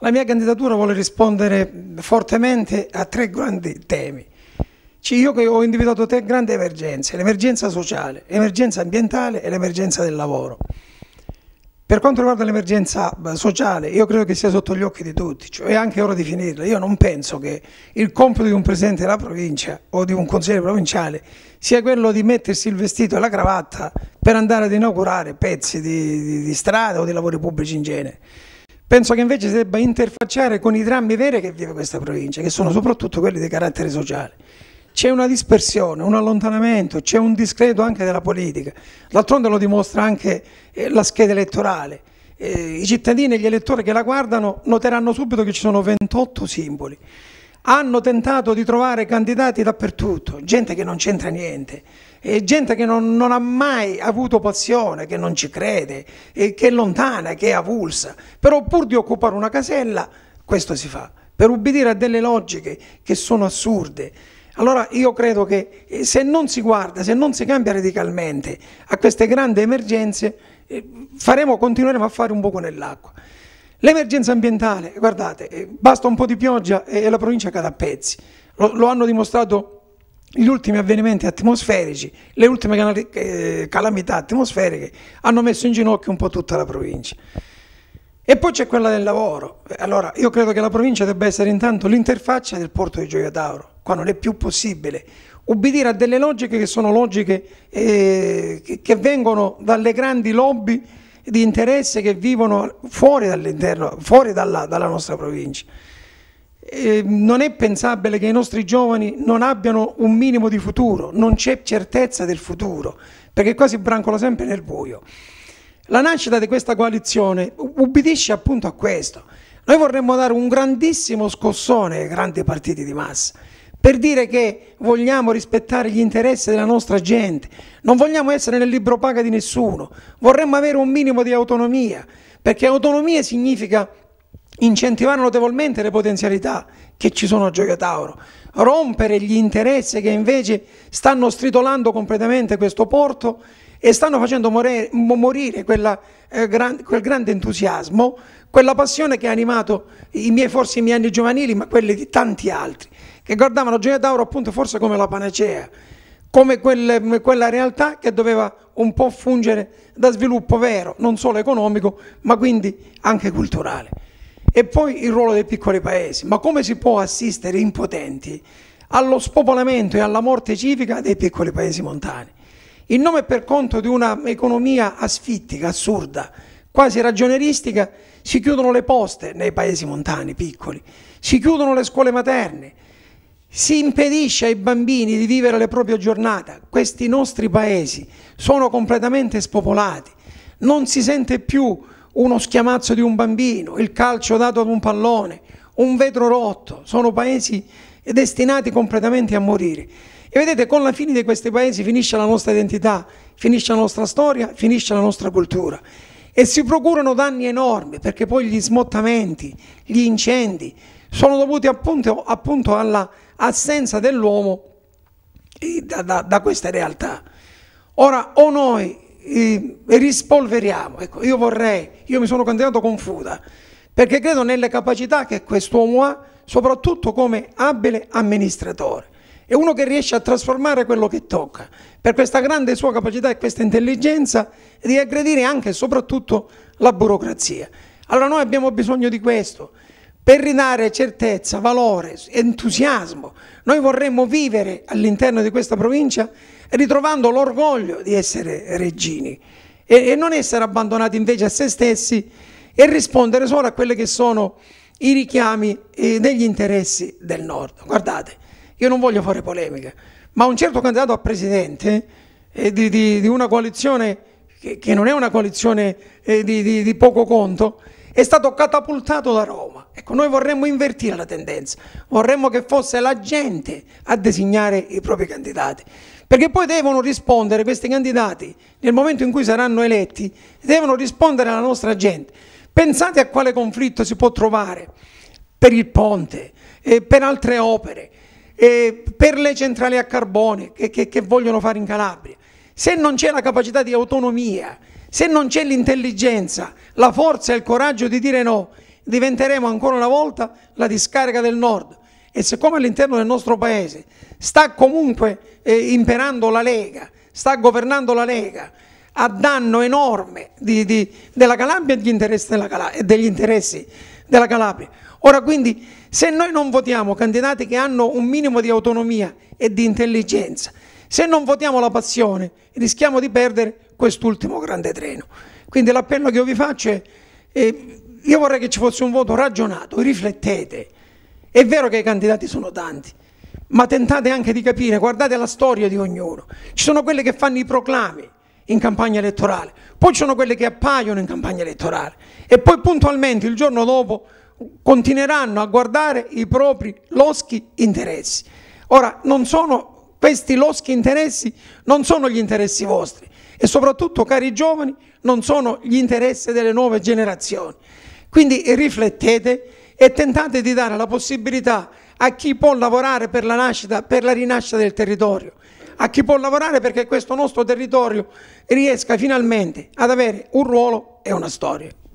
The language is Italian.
La mia candidatura vuole rispondere fortemente a tre grandi temi. Io ho individuato tre grandi emergenze, l'emergenza sociale, l'emergenza ambientale e l'emergenza del lavoro. Per quanto riguarda l'emergenza sociale, io credo che sia sotto gli occhi di tutti, cioè è anche ora di finirla. Io non penso che il compito di un presidente della provincia o di un consigliere provinciale sia quello di mettersi il vestito e la cravatta per andare ad inaugurare pezzi di, di, di strada o di lavori pubblici in genere. Penso che invece si debba interfacciare con i drammi veri che vive questa provincia, che sono soprattutto quelli di carattere sociale. C'è una dispersione, un allontanamento, c'è un discreto anche della politica. D'altronde lo dimostra anche eh, la scheda elettorale. Eh, I cittadini e gli elettori che la guardano noteranno subito che ci sono 28 simboli. Hanno tentato di trovare candidati dappertutto, gente che non c'entra niente e gente che non, non, ha mai avuto passione, che non ci crede, che è lontana, che è avulsa, però pur di occupare una casella questo si fa, per ubbidire a delle logiche che sono assurde. Allora io credo che eh, se non si guarda, se non si cambia radicalmente a queste grandi emergenze, eh, faremo, continueremo a fare un buco nell'acqua. L'emergenza ambientale, guardate, eh, basta un po' di pioggia e la provincia cade a pezzi. Lo, lo hanno dimostrato gli ultimi avvenimenti atmosferici, le ultime eh, calamità atmosferiche hanno messo in ginocchio un po' tutta la provincia. E poi c'è quella del lavoro. Eh, allora, io credo che la provincia debba essere intanto l'interfaccia del porto di Gioia Tauro. Qua non è più possibile ubbidire a delle logiche che sono logiche eh, che, che vengono dalle grandi lobby di interesse che vivono fuori, fuori dalla, dalla nostra provincia. Ehm, non è pensabile che i nostri giovani non abbiano un minimo di futuro, non c'è certezza del futuro, perché qua si brancola sempre nel buio. La nascita di questa coalizione ubbidisce appunto a questo. Noi vorremmo dare un grandissimo scossone ai grandi partiti di massa per dire che vogliamo rispettare gli interessi della nostra gente, non vogliamo essere nel libro paga di nessuno, vorremmo avere un minimo di autonomia, perché autonomia significa incentivare notevolmente le potenzialità che ci sono a Gioia Tauro, rompere gli interessi che invece stanno stritolando completamente questo porto e stanno facendo morire, morire quella, eh, gran, quel grande entusiasmo, quella passione che ha animato i miei, forse i miei anni giovanili, ma quelli di tanti altri, che guardavano Gioia Tauro appunto forse come la panacea, come quel, quella realtà che doveva un po' fungere da sviluppo vero, non solo economico, ma quindi anche culturale. E poi il ruolo dei piccoli paesi. Ma come si può assistere impotenti allo spopolamento e alla morte civica dei piccoli paesi montani? In nome e per conto di un'economia asfittica, assurda, quasi ragioneristica, si chiudono le poste nei paesi montani piccoli, si chiudono le scuole materne, si impedisce ai bambini di vivere le proprie giornate. Questi nostri paesi sono completamente spopolati, non si sente più uno schiamazzo di un bambino, il calcio dato ad un pallone, un vetro rotto, sono paesi destinati completamente a morire. E vedete, con la fine di questi paesi finisce la nostra identità, finisce la nostra storia, finisce la nostra cultura. E si procurano danni enormi perché poi gli smottamenti, gli incendi sono dovuti appunto, appunto all'assenza dell'uomo eh, da, da, da questa realtà. Ora, o noi e rispolveriamo. Ecco, io vorrei, io mi sono candidato con Fuda, perché credo nelle capacità che quest'uomo ha, soprattutto come abile amministratore. È uno che riesce a trasformare quello che tocca, per questa grande sua capacità e questa intelligenza di aggredire anche e soprattutto la burocrazia. Allora noi abbiamo bisogno di questo per ridare certezza, valore, entusiasmo. Noi vorremmo vivere all'interno di questa provincia ritrovando l'orgoglio di essere regini e, e, non essere abbandonati invece a se stessi e rispondere solo a quelli che sono i richiami eh, degli interessi del nord. Guardate, io non voglio fare polemica, ma un certo candidato a presidente eh, di, di, di, una coalizione che, che, non è una coalizione eh, di, di poco conto, è stato catapultato da Roma. Ecco, noi vorremmo invertire la tendenza, vorremmo che fosse la gente a designare i propri candidati, perché poi devono rispondere questi candidati nel momento in cui saranno eletti, devono rispondere alla nostra gente. Pensate a quale conflitto si può trovare per il ponte, eh, per altre opere, eh, per le centrali a carbone che, che, che vogliono fare in Calabria. Se non c'è la capacità di autonomia, se non c'è l'intelligenza, la forza e il coraggio di dire no, diventeremo ancora una volta la discarica del nord. E siccome all'interno del nostro paese sta comunque eh, imperando la Lega, sta governando la Lega, a danno enorme di, di, della Calabria e degli interessi, della Calabria, degli interessi della Calabria. Ora quindi se noi non votiamo candidati che hanno un minimo di autonomia e di intelligenza, se non votiamo la passione rischiamo di perdere quest'ultimo grande treno. Quindi l'appello che io vi faccio è, eh, io vorrei che ci fosse un voto ragionato, riflettete. È vero che i candidati sono tanti, ma tentate anche di capire, guardate la storia di ognuno. Ci sono quelli che fanno i proclami, in campagna elettorale, poi ci sono quelle che appaiono in campagna elettorale e poi puntualmente il giorno dopo continueranno a guardare i propri loschi interessi. Ora, sono, questi loschi interessi non sono gli interessi vostri e soprattutto, cari giovani, non sono gli interessi delle nuove generazioni. Quindi riflettete e tentate di dare la possibilità a chi può lavorare per la, nascita, per la rinascita del territorio a chi può lavorare perché questo nostro territorio riesca finalmente ad avere un ruolo e una storia.